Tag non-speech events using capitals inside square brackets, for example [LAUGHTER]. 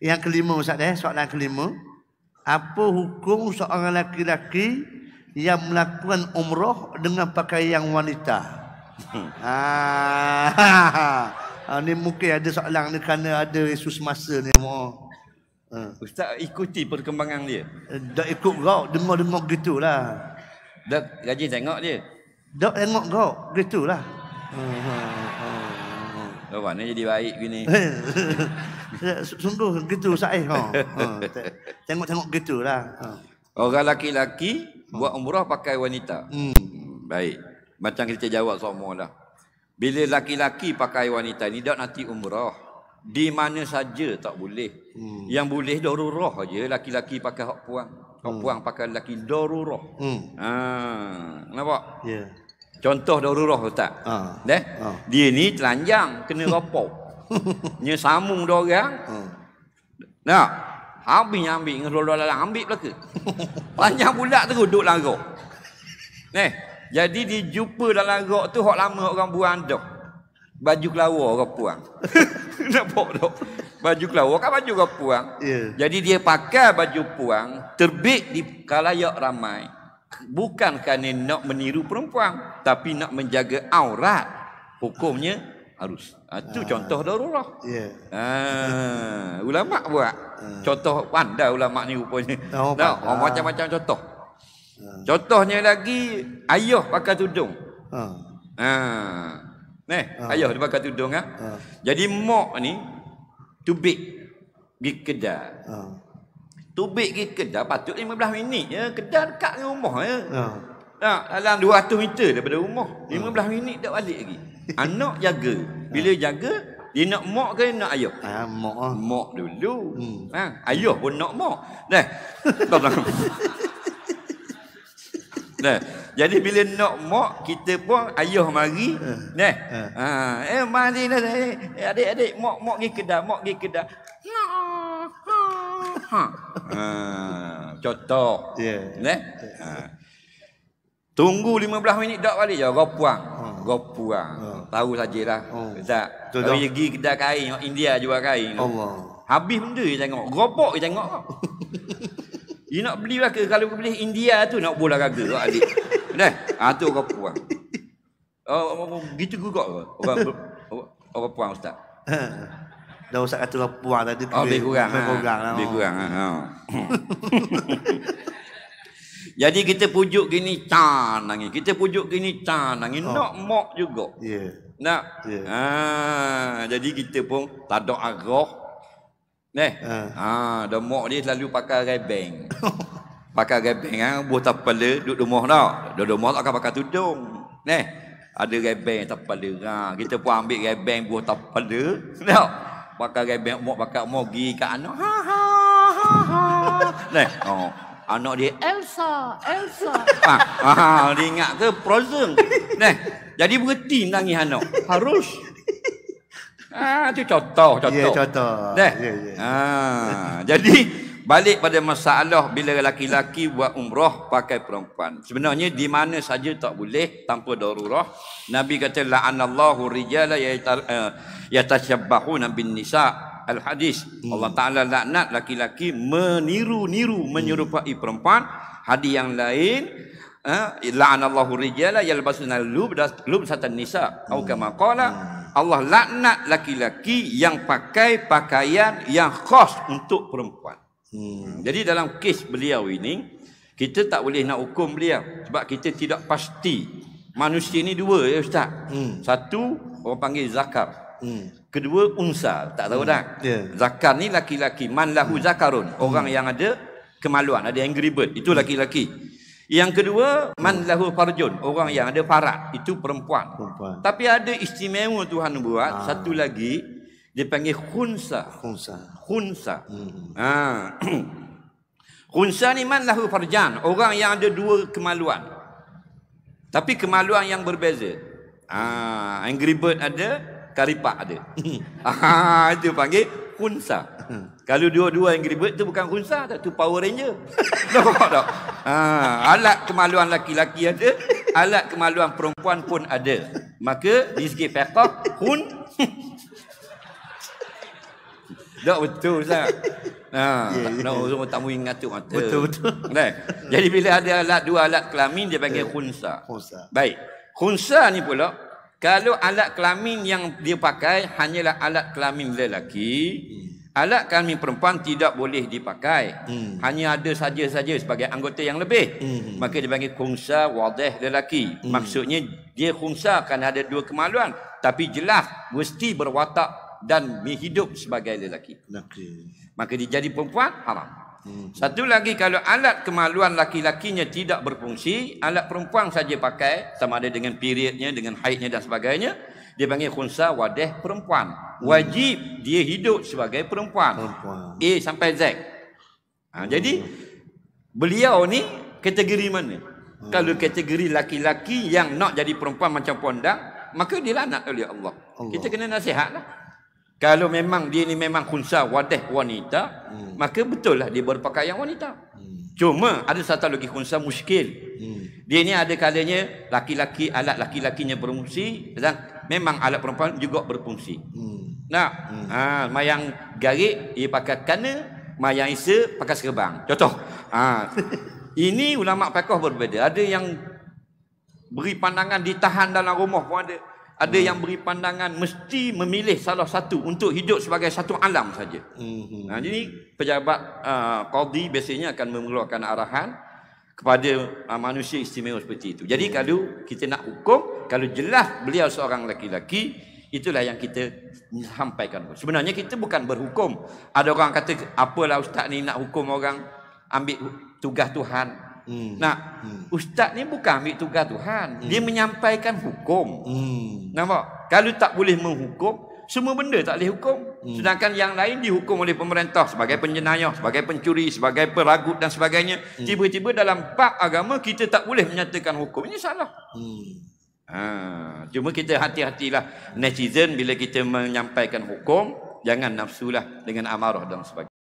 Yang kelima Ustaz eh, soalan kelima. Apa hukum seorang laki-laki yang melakukan umroh dengan pakai yang wanita? Ah, [LAUGHS] ini ha. ha, mungkin ada soalan ni kerana ada isu semasa ni. Mo. Ha. Ustaz ikuti perkembangan dia? Tak ikut kau, demo demo gitulah. Tak rajin tengok dia? Tak tengok kau, gitulah. Ha, ha, ha. Oh, jadi baik gini. [LAUGHS] [LAUGHS] sungguh gitu sahih ha. ha. Tengok-tengok gitulah. Oh Orang laki-laki buat umrah pakai wanita. Hmm. hmm baik. Macam kita jawab semualah. Bila laki-laki pakai wanita ni dak nanti umrah di mana saja tak boleh. Hmm. Yang boleh darurah aje laki-laki pakai hak puan. Hak hmm. puan pakai laki darurah. Hmm. Ha. Nampak? Ya. Yeah. Contoh darurah ustaz. Ha. Ha. Dia ni telanjang kena rapau. [LAUGHS] Nya samung dua orang. Hmm. Nah. Habis ambil dengan seluruh lalang ambil belaka. [LAUGHS] Panjang pula tu duduk larok. Nih. Jadi dia jumpa dalam rok tu hok lama orang buang dah. Baju kelawa kau puang. Nampak dok. Baju kelawa kan baju orang puang. Ya. Jadi dia pakai baju puang terbit di kalayak ramai. Bukan kerana nak meniru perempuan tapi nak menjaga aurat. Hukumnya harus. Itu ah, ah, ha, contoh darurah. Ya. Yeah. Ha, ulama buat. Ha. Contoh pandai ulama ni rupanya. Tak, no, no, macam-macam contoh. Ha. Contohnya lagi ayah pakai tudung. Ha. Ha. Neh, ha. ayah dia pakai tudung Ha? Ha. Jadi mak ni tubik pergi kedai. Ha. Tubik pergi kedai patut 15 minit ya. Kedai dekat dengan rumah ya. Ha. Tak, dalam 200 meter daripada rumah. 15 ha. minit tak balik lagi. Ha. Anak jaga. Bila ah. jaga, dia nak mak ke nak ayah? Ah, uh, mak. Lah. Mak dulu. Hmm. Ha? Ayah pun nak mak. Dah. Dah. [LAUGHS] Jadi bila nak mak kita pun ayah mari, uh, ah. neh. Ah. Ha, eh mari dah eh, eh, Adik-adik mak mak pergi kedai, mak pergi kedai. Ha. Ha. Ha. Contoh. Ya. Yeah. Ha. Tunggu 15 minit dak balik ya, gapuang. Gopura. Ha. Oh. Tahu sajalah. Oh. Kedak. Kalau pergi kedai kain, India jual kain. Allah. Habis benda je tengok. Gopok je tengok. [LAUGHS] you nak beli lah ke? Kalau beli India tu nak bola raga tu adik. Nah, Ha tu Gopura. Oh, oh, oh, oh, gitu gugak ke? Orang, [LAUGHS] orang puan ustaz. Ha. Dah usah kata orang tadi. Oh, lebih Lebih ha. kurang. Lah. Lebih kurang. Ha. [LAUGHS] Jadi kita pujuk gini tan nangis. Kita pujuk gini tan nangis. Oh. Ha. Nak mok juga. Ya. Yeah. Nak. Yeah. Ha, jadi kita pun tak ada agak. Neh. Ha, ha ada mok dia selalu pakai rebeng. [LAUGHS] pakai rebeng ah, ha, buat tak pala duduk rumah dah. Duduk rumah tak akan pakai tudung. Neh. Ada rebeng tak pala. Ha, kita pun ambil rebeng buat tak pala. Nak. [LAUGHS] Pakai rebeng mok pakai mogi kat anak. Ha ha ha ha. Neh. Oh anak dia Elsa, Elsa. Ha, [LAUGHS] ha, dia ingat ke Frozen. Nah, jadi mengerti nangis anak. Harus. Ha, tu contoh, ya, contoh. Ya, yeah, contoh. Nah. Ya, yeah, ya. Yeah. Ha, jadi balik pada masalah bila laki-laki buat umrah pakai perempuan. Sebenarnya di mana saja tak boleh tanpa darurah. Nabi kata la'anallahu rijala yata eh, yatashabbahuna bin nisa' al-hadis hmm. Allah Taala laknat laki-laki meniru-niru menyerupai perempuan hadis yang lain la eh, la'anallahu rijala yalbasuna lubdas lubsatan nisa au hmm. kama qala hmm. Allah laknat laki-laki yang pakai pakaian yang khas untuk perempuan. Hmm. Jadi dalam kes beliau ini kita tak boleh nak hukum beliau sebab kita tidak pasti manusia ni dua ya ustaz. Hmm. Satu orang panggil zakar. Hmm. Kedua unsa, tak tahu hmm. Yeah. Ya. Zakar ni laki-laki, man lahu hmm. zakarun, orang hmm. yang ada kemaluan, ada angry bird, itu hmm. laki-laki. Yang kedua, hmm. man lahu farjun, orang yang ada parak itu perempuan. perempuan. Tapi ada istimewa Tuhan buat, ha. satu lagi dipanggil khunsa. Khunsa. Khunsa. Hmm. Ha. [CLEARS THROAT] khunsa ni man lahu farjan, orang yang ada dua kemaluan. Tapi kemaluan yang berbeza. Ah, ha, angry bird ada, karipak dia. [LAUGHS] Ah, itu panggil kunsa. Kalau dua-dua yang ribet tu bukan kunsa tak tu Power Ranger. [LAUGHS] Nampak tak? Ah, alat kemaluan laki-laki ada, alat kemaluan perempuan pun ada. Maka di segi fiqh kun [LAUGHS] tak betul sah. Ha, nak orang tak mungkin ngatuk mata. Betul betul. Nah, kan? jadi bila ada alat dua alat kelamin dia panggil kunsa. Eh, Khunsa. Baik. kunsa ni pula kalau alat kelamin yang dia pakai hanyalah alat kelamin lelaki, hmm. alat kelamin perempuan tidak boleh dipakai. Hmm. Hanya ada saja-saja sebagai anggota yang lebih. Hmm. Maka dipanggil kungsa wadah lelaki. Hmm. Maksudnya dia kungsa kerana ada dua kemaluan. Tapi jelas mesti berwatak dan hidup sebagai lelaki. Okay. Maka dia jadi perempuan haram. Mhm. Satu lagi kalau alat kemaluan laki-lakinya tidak berfungsi, alat perempuan saja pakai sama ada dengan periodnya, dengan haidnya dan sebagainya, dia panggil khunsa wadah perempuan. Mhm. Wajib dia hidup sebagai perempuan. perempuan. A sampai Z. Ha, jadi beliau ni kategori mana? Hmm. Kalau kategori laki-laki yang nak jadi perempuan macam pondak, maka dia dilanat oleh Allah. Allah. Kita kena nasihatlah. Kalau memang dia ni memang khunsa wadah wanita, hmm. maka betul lah dia berpakaian wanita. Hmm. Cuma ada satu lagi khunsa muskil. Hmm. Dia ni ada kalanya laki-laki alat laki-lakinya berfungsi dan memang alat perempuan juga berfungsi. Hmm. Nah, hmm. ha, mayang garik dia pakai kana, mayang isa pakai serbang. Contoh. Ha, [LAUGHS] ini ulama fiqh berbeza. Ada yang beri pandangan ditahan dalam rumah pun ada ada hmm. yang beri pandangan mesti memilih salah satu untuk hidup sebagai satu alam saja. Hmm. Nah, ha, jadi pejabat uh, qadi biasanya akan mengeluarkan arahan kepada uh, manusia istimewa seperti itu. Jadi hmm. kalau kita nak hukum, kalau jelas beliau seorang lelaki-lelaki, itulah yang kita sampaikan. Sebenarnya kita bukan berhukum. Ada orang kata apalah ustaz ni nak hukum orang ambil tugas Tuhan. Hmm. Nak hmm. ustaz ni bukan ambil tugas Tuhan. Hmm. Dia menyampaikan hukum. Hmm. Nampak? Kalau tak boleh menghukum, semua benda tak boleh hukum. Hmm. Sedangkan yang lain dihukum oleh pemerintah sebagai hmm. penjenayah, sebagai pencuri, sebagai peragut dan sebagainya. Hmm. Tiba-tiba dalam bab agama kita tak boleh menyatakan hukum. Ini salah. Hmm. Ha, cuma kita hati-hatilah netizen bila kita menyampaikan hukum jangan nafsulah dengan amarah dan sebagainya